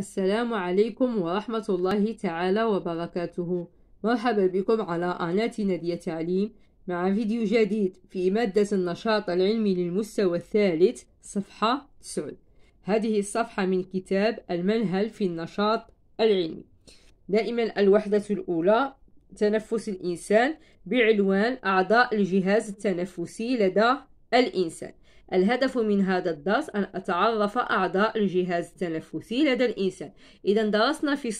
السلام عليكم ورحمة الله تعالى وبركاته مرحبا بكم على قناة نادية تعليم مع فيديو جديد في مادة النشاط العلمي للمستوى الثالث صفحة 9 هذه الصفحة من كتاب المنهل في النشاط العلمي دائما الوحدة الأولى تنفس الإنسان بعنوان أعضاء الجهاز التنفسي لدى الإنسان الهدف من هذا الدرس أن أتعرف أعضاء الجهاز التنفسي لدى الإنسان إذا درسنا في,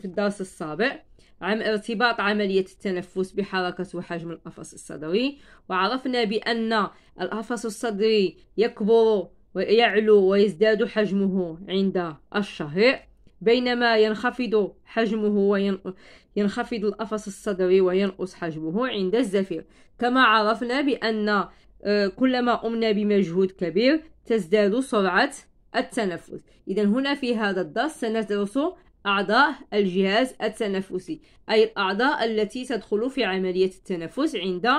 في الدرس السابع عن ارتباط عملية التنفس بحركة وحجم القفص الصدري وعرفنا بأن القفص الصدري يكبر ويعلو ويزداد حجمه عند الشهر بينما ينخفض حجمه وينخفض القفص الصدري وينقص حجمه عند الزفير كما عرفنا بأن آه، كلما قمنا بمجهود كبير تزداد سرعة التنفس إذا هنا في هذا الدرس سندرس أعضاء الجهاز التنفسي أي الأعضاء التي تدخل في عملية التنفس عند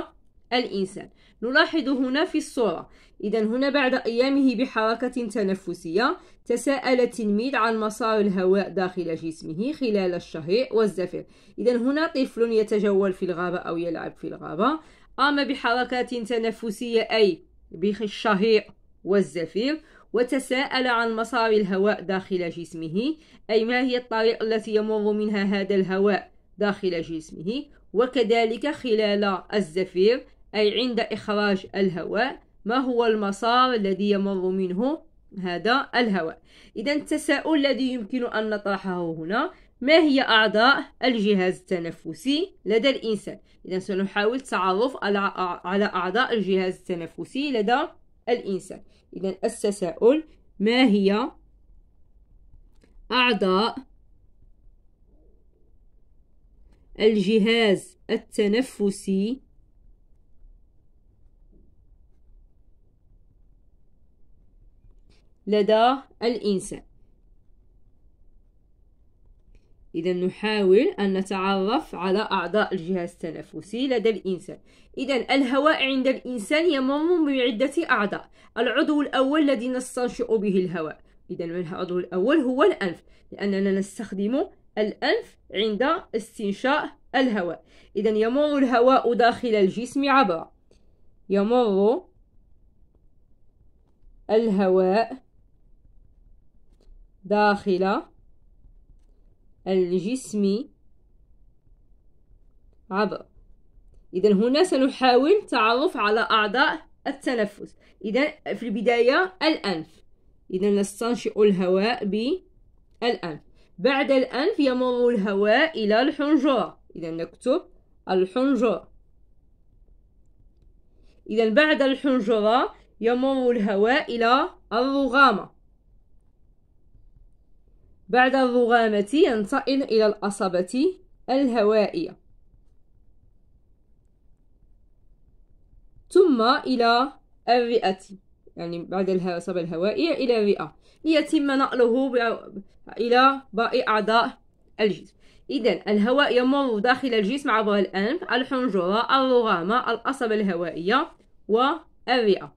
الإنسان نلاحظ هنا في الصورة إذا هنا بعد قيامه بحركة تنفسية تساءل التلميذ عن مسار الهواء داخل جسمه خلال الشهيق والزفير إذا هنا طفل يتجول في الغابة أو يلعب في الغابة قام بحركات تنفسية أي بخ الشهيق والزفير وتساءل عن مسار الهواء داخل جسمه أي ما هي الطريق التي يمر منها هذا الهواء داخل جسمه وكذلك خلال الزفير أي عند إخراج الهواء ما هو المسار الذي يمر منه هذا الهواء إذا التساؤل الذي يمكن أن نطرحه هنا ما هي أعضاء الجهاز التنفسي لدى الإنسان إذا سنحاول التعرف على أعضاء الجهاز التنفسي لدى الإنسان إذا التساؤل ما هي أعضاء الجهاز التنفسي لدى الإنسان إذا نحاول أن نتعرف على أعضاء الجهاز التنفسي لدى الإنسان إذا الهواء عند الإنسان يمر بعدة أعضاء العضو الأول الذي نستنشئ به الهواء إذا العضو الأول هو الأنف لأننا نستخدم الأنف عند استنشاء الهواء إذا يمر الهواء داخل الجسم عبر يمر الهواء داخل الجسم عبر إذا هنا سنحاول تعرف على أعضاء التنفس إذا في البداية الأنف إذا نستنشئ الهواء بالأنف بعد الأنف يمر الهواء إلى الحنجرة إذا نكتب الحنجرة إذا بعد الحنجرة يمر الهواء إلى الرغامة بعد الرغامة ينتقل إلى القصبة الهوائية ثم إلى الرئة يعني بعد العصبة الهوائية إلى الرئة ليتم نقله إلى باقي أعضاء الجسم إذا الهواء يمر داخل الجسم عبر الأنف الحنجرة الرغامة القصبة الهوائية والرئة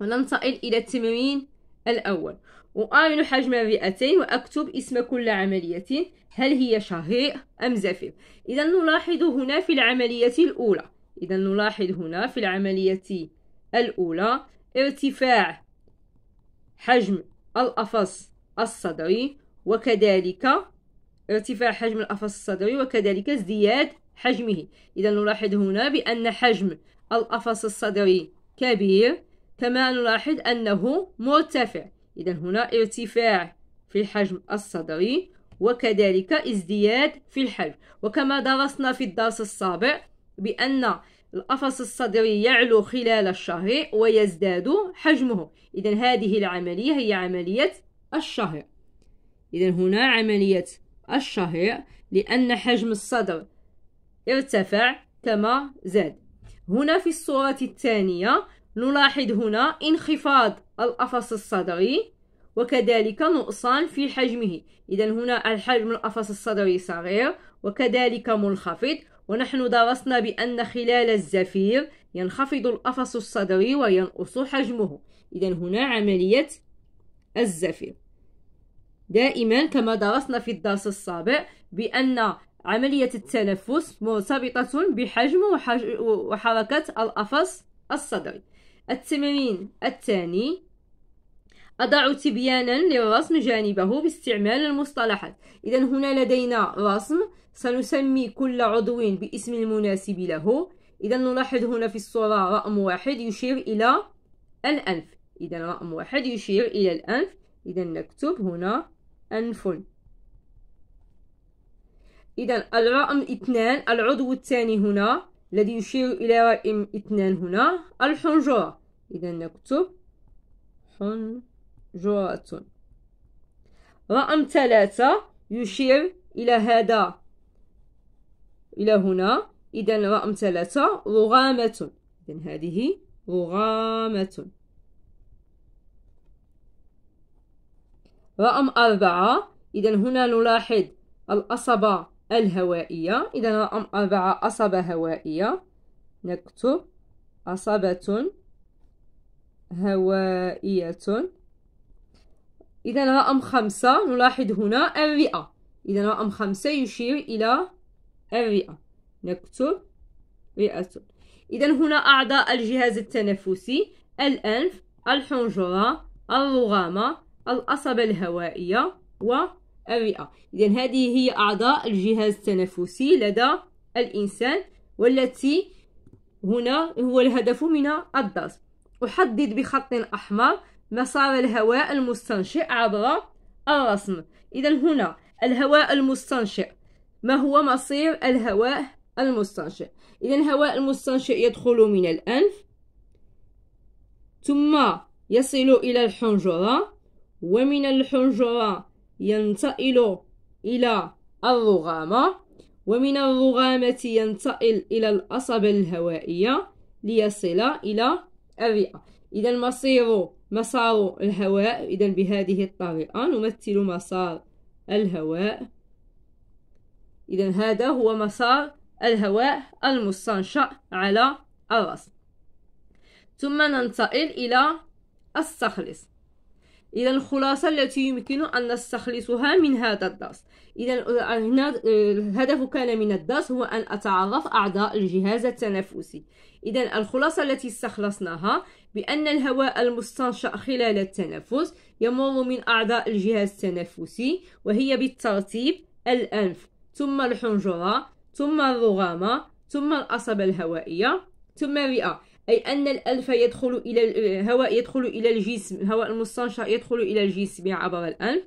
وننتقل إلى التمرين الأول وأعين حجم الرئتين وأكتب اسم كل عملية هل هي شهيق أم زفير إذا نلاحظ هنا في العملية الأولى إذا نلاحظ هنا في العملية الأولى ارتفاع حجم القفص الصدري وكذلك ارتفاع حجم القفص الصدري وكذلك ازدياد حجمه إذا نلاحظ هنا بأن حجم القفص الصدري كبير كما نلاحظ أنه مرتفع إذا هنا ارتفاع في الحجم الصدري وكذلك ازدياد في الحجم وكما درسنا في الدرس السابق بأن القفص الصدري يعلو خلال الشهر ويزداد حجمه إذا هذه العملية هي عملية الشهر إذا هنا عملية الشهر لأن حجم الصدر ارتفع كما زاد هنا في الصورة الثانية نلاحظ هنا انخفاض القفص الصدري وكذلك نقصان في حجمه إذا هنا الحجم القفص الصدري صغير وكذلك منخفض ونحن درسنا بأن خلال الزفير ينخفض القفص الصدري وينقص حجمه إذا هنا عملية الزفير دائما كما درسنا في الدرس السابق بأن عملية التنفس مرتبطة بحجم وحركة القفص الصدري التمرين الثاني أضع تبيانا للرسم جانبه باستعمال المصطلحات إذا هنا لدينا رسم سنسمي كل عضو باسم المناسب له إذا نلاحظ هنا في الصورة رقم واحد يشير إلى الأنف إذا رقم واحد يشير إلى الأنف إذا نكتب هنا أنف إذا الرقم اثنان العضو الثاني هنا الذي يشير إلى رقم اثنان هنا الحنجرة إذا نكتب حنجرة رقم ثلاثة يشير إلى هذا إلى هنا إذا رقم ثلاثة رغامة إذا هذه رغامة رقم أربعة إذا هنا نلاحظ الأصبع الهوائية إذا أربعة أصابة هوائية نكتب عصبة هوائية إذا رقم خمسة نلاحظ هنا الرئة إذا رقم خمسة يشير إلى الرئة نكتب رئة إذا هنا أعضاء الجهاز التنفسي الأنف الحنجرة الرغامة الأصبة الهوائية و الرئة إذا هذه هي أعضاء الجهاز التنفسي لدى الإنسان والتي هنا هو الهدف من الدرس أحدد بخط أحمر مسار الهواء المستنشئ عبر الرسم إذا هنا الهواء المستنشئ ما هو مصير الهواء المستنشئ إذا الهواء المستنشئ يدخل من الأنف ثم يصل إلى الحنجرة ومن الحنجرة ينتقل إلى الرغامة ومن الرغامة ينتقل إلى الأصبة الهوائية ليصل إلى الرئة إذا مصير مسار الهواء إذا بهذه الطريقة نمثل مسار الهواء إذا هذا هو مسار الهواء المستنشأ على الرأس ثم ننتقل إلى السخلص إذا الخلاصة التي يمكن أن نستخلصها من هذا الدرس إذا آه، هنا الهدف آه، كان من الدرس هو أن أتعرف أعضاء الجهاز التنفسي إذا الخلاصة التي استخلصناها بأن الهواء المستنشأ خلال التنفس يمر من أعضاء الجهاز التنفسي وهي بالترتيب الأنف ثم الحنجرة ثم الرغامة ثم الأصبة الهوائية ثم الرئة أي أن الألف يدخل إلى الهواء آه، يدخل إلى الجسم الهواء المستنشق يدخل إلى الجسم عبر الأنف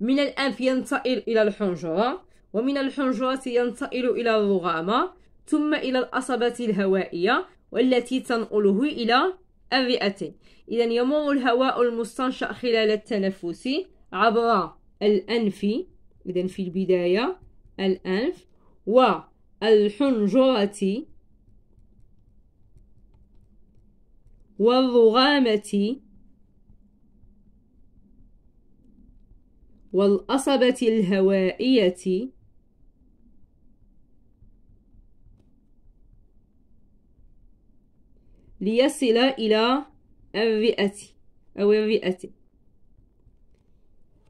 من الأنف ينتقل إلى الحنجرة ومن الحنجرة ينتقل إلى الرغامة ثم إلى الأصبة الهوائية والتي تنقله إلى الرئتين إذا يمر الهواء المستنشق خلال التنفس عبر الأنف إذا في البداية الأنف والحنجرة والضغامة والقصبة الهوائية ليصل إلى الرئة أو الرئة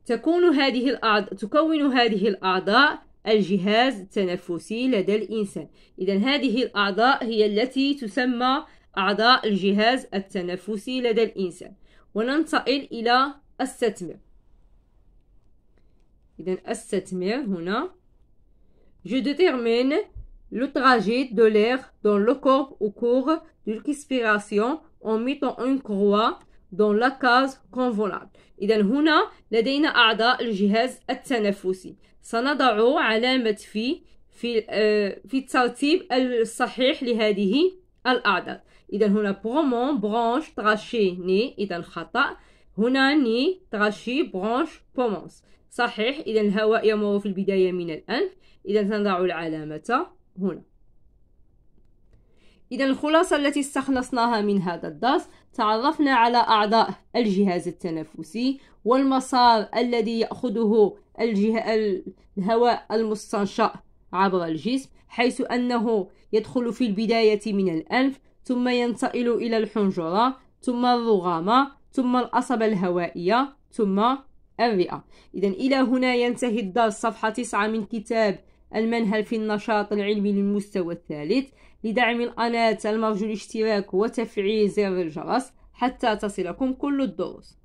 تكون هذه الأعضاء تكون هذه الأعضاء الجهاز التنفسي لدى الإنسان إذا هذه الأعضاء هي التي تسمى أعضاء الجهاز التنفسي لدى الإنسان وننتقل إلى الستمر إذن الستمر هنا Je détermine le trajet de l'air dans le corps au cours de l'expiration en mettant une croix dans la case convenable. إذن هنا لدينا أعضاء الجهاز التنفسي. سنضع علامة في في آه، في الترتيب الصحيح لهذه الأعضاء. إذا هنا برومون برانش تراشي ني إذا خطأ هنا ني تراشي برانش بومونس صحيح إذا الهواء يمر في البداية من الأنف إذا سنضع العلامة هنا إذا الخلاصة التي استخلصناها من هذا الدرس تعرفنا على أعضاء الجهاز التنفسي والمسار الذي يأخذه الجه... الهواء المستنشأ عبر الجسم حيث أنه يدخل في البداية من الأنف ثم ينتقل إلى الحنجرة ثم الرغامة ثم القصبة الهوائية ثم الرئة إذا إلى هنا ينتهي الدرس صفحة 9 من كتاب المنهل في النشاط العلمي للمستوى الثالث لدعم القناة المرجو الاشتراك وتفعيل زر الجرس حتى تصلكم كل الدروس